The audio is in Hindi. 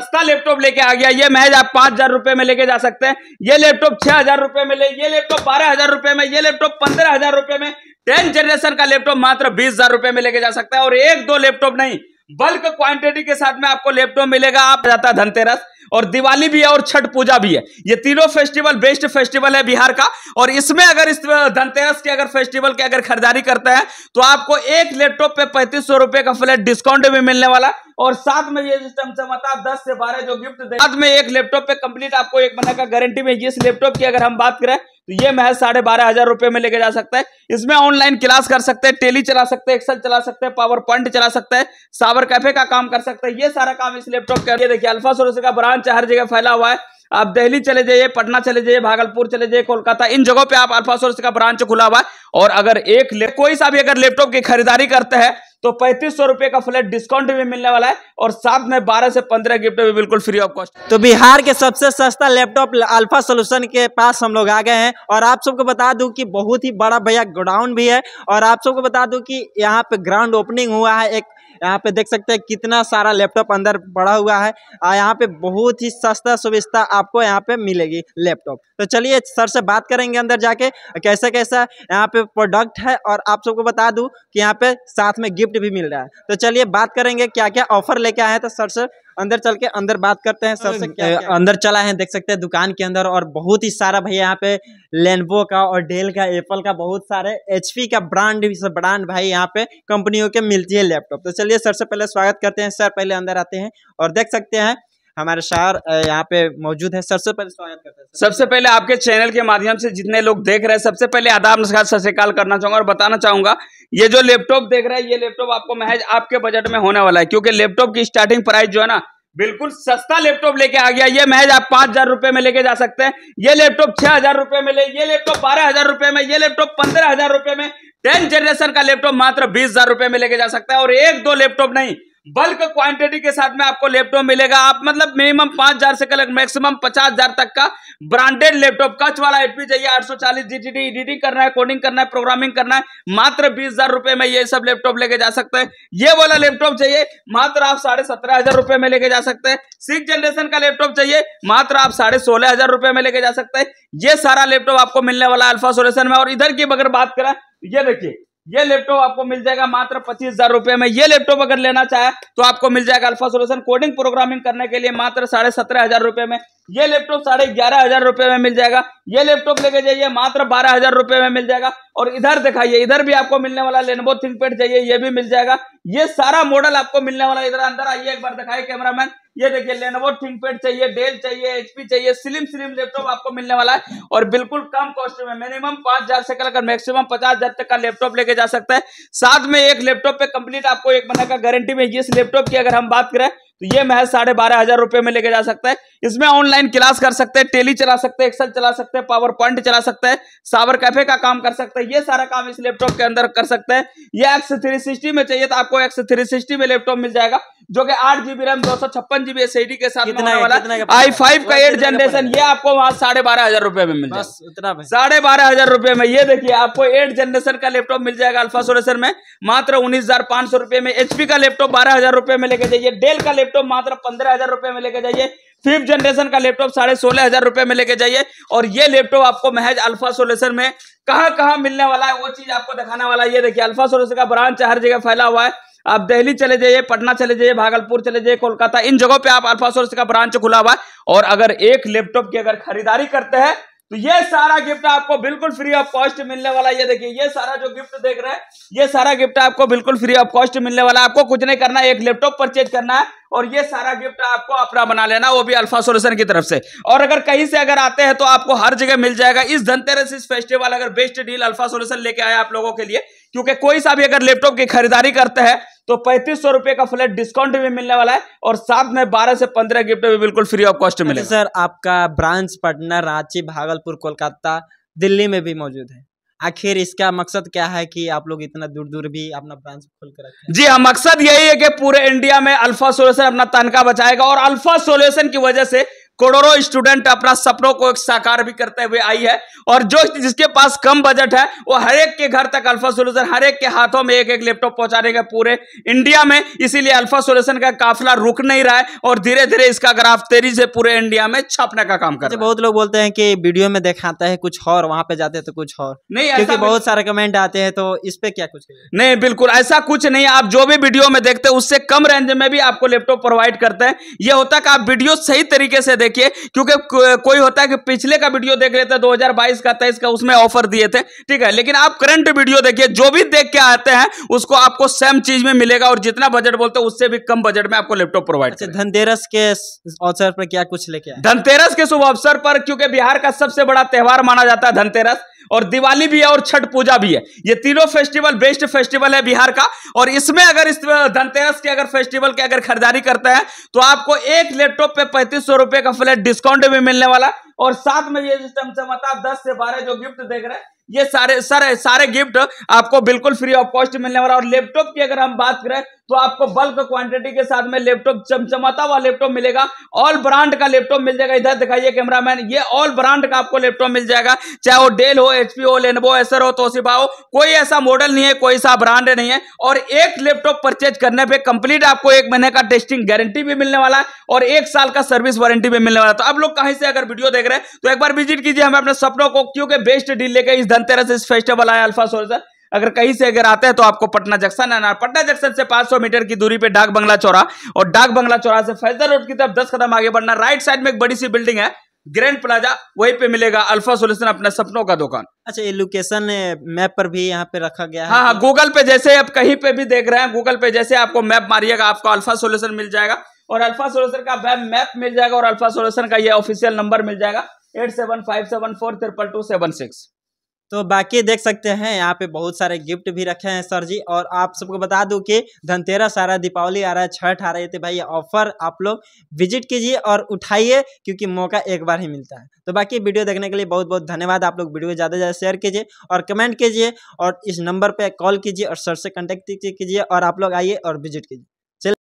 सस्ता लैपटॉप लेके आ गया ये महज आप पांच हजार रुपए में लेके जा सकते हैं ये लैपटॉप छह हजार रुपए में ले ये लैपटॉप बारह हजार रुपए में ये लैपटॉप पंद्रह हजार रुपए में टेन जनरेशन का लैपटॉप मात्र बीस हजार रुपए में लेके जा सकता है और एक दो लैपटॉप नहीं बल्क क्वांटिटी के साथ में आपको लैपटॉप मिलेगा आप जाता धनतेरस और दिवाली भी है और छठ पूजा भी है ये तीनों फेस्टिवल बेस्ट फेस्टिवल है बिहार का और इसमें अगर इस धनतेरस के अगर फेस्टिवल की अगर खरीदारी करते हैं तो आपको एक लैपटॉप पे पैंतीस सौ रुपए का फ्लैट डिस्काउंट भी मिलने वाला और साथ में ये सिस्टम से मतलब दस से बारह जो गिफ्ट साथ में एक लैपटॉप पे कंप्लीट आपको एक महीने का गारंटी में इस लैपटॉप की अगर हम बात करें तो ये महज साढ़े बारह हजार रुपए में लेके जा सकता है इसमें ऑनलाइन क्लास कर सकते हैं टेली चला सकते हैं एक्सेल चला सकते हैं पावर पॉइंट चला सकते हैं सावर कैफे का काम कर सकते हैं ये सारा काम इस लैपटॉप के देखिए अल्फा सोरस का ब्रांच हर जगह फैला हुआ है आप दिल्ली चले जाइए पटना चले जाइए भागलपुर चले जाइए कोलकाता इन जगहों पे आप अल्फा सोर्स का ब्रांच खुला हुआ है और अगर एक कोई सा भी अगर लैपटॉप की खरीदारी करते हैं तो पैंतीस सौ रुपए का फ्लैट डिस्काउंट भी मिलने वाला है और साथ में बारह से पंद्रह गिफ्ट भी बिल्कुल फ्री ऑफ कॉस्ट तो बिहार के सबसे सस्ता लैपटॉप अल्फा सोल्यूशन के पास हम लोग आ गए हैं और आप सबको बता दू की बहुत ही बड़ा भैया गोडाउन भी है और आप सबको बता दू की यहाँ पे ग्राउंड ओपनिंग हुआ है एक यहाँ पे देख सकते हैं कितना सारा लैपटॉप अंदर पड़ा हुआ है और यहाँ पे बहुत ही सस्ता सुविस्ता आपको यहाँ पे मिलेगी लैपटॉप तो चलिए सर से बात करेंगे अंदर जाके कैसा कैसा यहाँ पे प्रोडक्ट है और आप सबको बता दूँ कि यहाँ पे साथ में गिफ्ट गिफ्ट भी मिल रहा है तो चलिए बात करेंगे क्या क्या ऑफर लेके आए हैं तो सर से अंदर चल के अंदर बात करते हैं सर से क्या, क्या, अंदर चला है देख सकते हैं दुकान के अंदर और बहुत ही सारा भाई यहाँ पे लेनबो का और डेल का एप्पल का बहुत सारे एचपी का ब्रांड ब्रांड भाई यहाँ पे कंपनियों के मिलती है लैपटॉप तो चलिए सर से पहले स्वागत करते हैं सर पहले अंदर आते हैं और देख सकते हैं हमारे शार यहाँ पे मौजूद है सबसे पहले स्वागत करते हैं सबसे पहले आपके चैनल के माध्यम से जितने लोग देख रहे हैं सबसे पहले आदाब नमस्कार सत श्रीकाल करना चाहूंगा और बताना चाहूंगा ये जो लैपटॉप देख रहे हैं ये लैपटॉप आपको महज आपके बजट में होने वाला है क्योंकि लैपटॉप की स्टार्टिंग प्राइस जो है ना बिल्कुल सस्ता लैपटॉप लेके आ गया ये महज आप पांच हजार रुपए में लेके जा सकते हैं ये लैपटॉप छह हजार रुपए में ले ये लैपटॉप बारह हजार रुपए में ये लैपटॉप पंद्रह हजार रुपए में टेन जनरेशन का लैपटॉप मात्र बीस हजार रुपए में लेके जा सकता है और एक दो लैपटॉप नहीं बल्क क्वांटिटी के साथ में आपको लैपटॉप मिलेगा आप मतलब मिनिमम पांच हजार से कल मैक्सिमम पचास हजार तक का ब्रांडेड लैपटॉप कच वाला एचपी चाहिए आठ सौ चालीस जीटीडी एडिटिंग करना है कोडिंग करना है प्रोग्रामिंग करना है मात्र बीस हजार रुपए में ये सब लैपटॉप लेके जा सकते हैं ये वाला लैपटॉप चाहिए मात्र आप साढ़े सत्रह हजार रुपए में लेके जा सकते हैं सिक्स जनरेशन का लैपटॉप चाहिए मात्र आप साढ़े सोलह हजार रुपए में लेके जा सकते हैं ये सारा लैपटॉप आपको मिलने वाला अल्फा सोलेशन में और इधर की अगर बात करें ये देखिए ये लैपटॉप आपको मिल जाएगा मात्र पच्चीस हजार रुपए में ये लैपटॉप अगर लेना चाहे तो आपको मिल जाएगा अल्फा सोल्यूशन कोडिंग प्रोग्रामिंग करने के लिए मात्र साढ़े सत्रह हजार रुपए में ये लैपटॉप साढ़े ग्यारह हजार रुपए में मिल जाएगा ये लैपटॉप लेके जाइए मात्र बारह हजार रुपए में मिल जाएगा और इधर दिखाइए इधर भी आपको मिलने वाला लेनबो थिंक पेड चाहिए ये भी मिल जाएगा ये सारा मॉडल आपको मिलने वाला इधर अंदर आइए एक बार दिखाइए मैन ये देखिए थिंक पेड चाहिए डेल चाहिए एचपी चाहिए स्लिम स्लिम लैपटॉप आपको मिलने वाला है और बिल्कुल कम कॉस्ट में मिनिमम पांच हजार से लेकर मैक्सिमम पचास हजार तक का लैपटॉप लेके जा सकता है साथ में एक लैपटॉप पे कंप्लीट आपको एक महीने का गारंटी में इस लैपटॉप की अगर हम बात करें तो ये महज साढ़े बारह हजार रुपए में लेके जा सकता है इसमें ऑनलाइन क्लास कर सकते हैं टेली चला सकते हैं एक्सेल चला सकते हैं पावर पॉइंट चला सकते हैं सावर कैफे का काम कर सकते हैं ये सारा काम इस लैपटॉप के अंदर कर सकते हैं ये एक्स थ्री सिक्सटी में चाहिए तो आपको एक्स थ्री सिक्सटी में लैपटॉप मिल जाएगा जो कि आठ जीबी रैम दो सौ छप्पन जीबी एस के साथ कितना वाला आई फाइव का एट जनरेशन ये आपको वहां साढ़े बारह हजार रुपए में मिल जाएगा साढ़े बारह हजार रुपए में ये देखिए आपको एट जनरेशन का लैपटॉप मिल जाएगा अल्फा सोलेशन में मात्र उन्नीस हजार पांच सौ रुपए में एचपी का लैपटॉप बारह हजार रुपए में लेके जाइए डेल का लैपटॉप मात्र पंद्रह हजार रुपए में लेके जाइए फिफ्थ जनरेशन का लैपटॉप साढ़े सोलह हजार रुपए में लेके जाइए और ये लैपटॉप आपको महज अल्फा सोलेशन में कहा कहाँ मिलने वाला है वो चीज आपको दिखाने वाला है ये देखिए अल्फा सोलेशन का ब्रांच हर जगह फैला हुआ है आप दिल्ली चले जाइए पटना चले जाइए भागलपुर चले जाइए कोलकाता इन जगहों पे आप अल्फा सोर्स का ब्रांच खुला हुआ है और अगर एक लैपटॉप की अगर खरीदारी करते हैं तो ये सारा गिफ्ट आपको बिल्कुल फ्री ऑफ कॉस्ट मिलने वाला है ये देखिए ये सारा जो गिफ्ट देख रहे हैं ये सारा गिफ्ट आपको बिल्कुल फ्री ऑफ कॉस्ट मिलने वाला है आपको कुछ नहीं करना एक लैपटॉप परचेज करना है और ये सारा गिफ्ट आपको अपना बना लेना वो भी अल्फा सोल्यूशन की तरफ से और अगर कहीं से अगर आते हैं तो आपको हर जगह मिल जाएगा इस धनतेरस इस फेस्टिवल अगर बेस्ट डील अल्फा सोल्यूशन लेके आए आप लोगों के लिए क्योंकि कोई सा भी अगर लैपटॉप की खरीदारी करते हैं तो पैंतीस सौ रुपए का फ्लैट डिस्काउंट भी मिलने वाला है और साथ में बारह से पंद्रह गिफ्ट भी बिल्कुल फ्री ऑफ कॉस्ट अच्छा मिले सर आपका ब्रांच पटना रांची भागलपुर कोलकाता दिल्ली में भी मौजूद है आखिर इसका मकसद क्या है कि आप लोग इतना दूर दूर भी अपना ब्रांच खोल कर रखें जी हाँ मकसद यही है कि पूरे इंडिया में अल्फा सोल्यूशन अपना तनखा बचाएगा और अल्फा सोल्यूशन की वजह से करोड़ों स्टूडेंट अपना सपनों को साकार भी करते हुए आई है और जो जिसके पास कम बजट है वो हर एक के घर तक अल्फा सोल्यूशन हर एक के हाथों में एक एक लैपटॉप पहुंचाने का पूरे इंडिया में इसीलिए अल्फा सोल्यूशन का काफिला रुक नहीं रहा है और धीरे धीरे इसका ग्राफ तेजी से पूरे इंडिया में छापने का काम कर बहुत लोग बोलते हैं कि वीडियो में दिखाता है कुछ और वहां पे जाते हैं तो कुछ और नहीं क्योंकि बहुत सारे कमेंट आते हैं तो इस पे क्या कुछ नहीं बिल्कुल ऐसा कुछ नहीं आप जो भी वीडियो में देखते हैं उससे कम रेंज में भी आपको लैपटॉप प्रोवाइड करते हैं यह होता है कि आप वीडियो सही तरीके से देख देखिए क्योंकि कोई होता है कि पिछले का वीडियो देख लेते हैं बाईस का तेईस का उसमें ऑफर दिए थे ठीक है लेकिन आप करंट वीडियो देखिए जो भी देख के आते हैं उसको आपको सेम चीज में मिलेगा और जितना बजट बोलते हैं उससे भी कम बजट में आपको लैपटॉप प्रोवाइड अच्छा, धनतेरस के अवसर पर क्या कुछ लेके धनतेरस के शुभ अवसर पर क्योंकि बिहार का सबसे बड़ा त्यौहार माना जाता है धनतेरस और दिवाली भी है और छठ पूजा भी है ये तीनों फेस्टिवल बेस्ट फेस्टिवल है बिहार का और इसमें अगर इस धनतेरस के अगर फेस्टिवल की अगर खरीदारी करते हैं तो आपको एक लैपटॉप पे पैंतीस सौ रुपए का फ्लैट डिस्काउंट भी मिलने वाला और साथ में ये सिस्टम से मतलब दस से बारह जो गिफ्ट देख रहे हैं ये सारे सारे सारे गिफ्ट आपको बिल्कुल फ्री ऑफ कॉस्ट मिलने वाला और लैपटॉप की अगर हम बात करें तो आपको बल्क क्वांटिटी के साथ में लैपटॉप चमचमाता हुआ लैपटॉप मिलेगा ऑल ब्रांड का लैपटॉप मिल जाएगा इधर दिखाइए कैमरामैन ये ऑल ब्रांड का आपको लैपटॉप मिल जाएगा चाहे वो डेल हो एचपी हो लेनबो एसर हो तो हो कोई ऐसा मॉडल नहीं है कोई सा ब्रांड नहीं है और एक लैपटॉप परचेज करने पर कंप्लीट आपको एक महीने का टेस्टिंग गारंटी भी मिलने वाला है और एक साल का सर्विस वारंटी भी मिलने वाला तो आप लोग कहीं से अगर वीडियो देख रहे हैं तो एक बार विजिट कीजिए हमें अपने सपनों को क्योंकि बेस्ट डील लेकर इस धनतेरस इस फेस्टिवल आया अल्फा सोल्जर अगर कहीं से अगर आते हैं तो आपको पटना जंक्शन आना पटना जंक्शन से 500 मीटर की दूरी पे डाक बंगला चौरा और डाक बंगला चौरा से फैजल रोड की तरफ 10 कदम आगे बढ़ना राइट साइड में एक बड़ी सी बिल्डिंग है ग्रैंड प्लाजा वहीं पे मिलेगा अल्फा सोल्यूशन अपने सपनों का दुकान अच्छा ये लोकेशन मैप पर भी यहाँ पे रखा गया है हाँ हाँ गूगल पे जैसे आप कहीं पे भी देख रहे हैं गूगल पे जैसे आपको मैप मारिएगा आपको अल्फा सोल्यूशन मिल जाएगा और अल्फा सोल्यूशन का वेब मैप मिल जाएगा और अल्फा सोल्यूशन का ये ऑफिशियल नंबर मिल जाएगा eight seven five seven four triple two seven six तो बाकी देख सकते हैं यहाँ पे बहुत सारे गिफ्ट भी रखे हैं सर जी और आप सबको बता दूं कि धनतेरस आ रहा है दीपावली आ रहा है छठ आ रही है तो भाई ऑफर आप लोग विजिट कीजिए और उठाइए क्योंकि मौका एक बार ही मिलता है तो बाकी वीडियो देखने के लिए बहुत बहुत धन्यवाद आप लोग वीडियो ज़्यादा से ज़्यादा शेयर कीजिए और कमेंट कीजिए और इस नंबर पर कॉल कीजिए और सर से कॉन्टैक्ट कीजिए और आप लोग आइए और विजिट कीजिए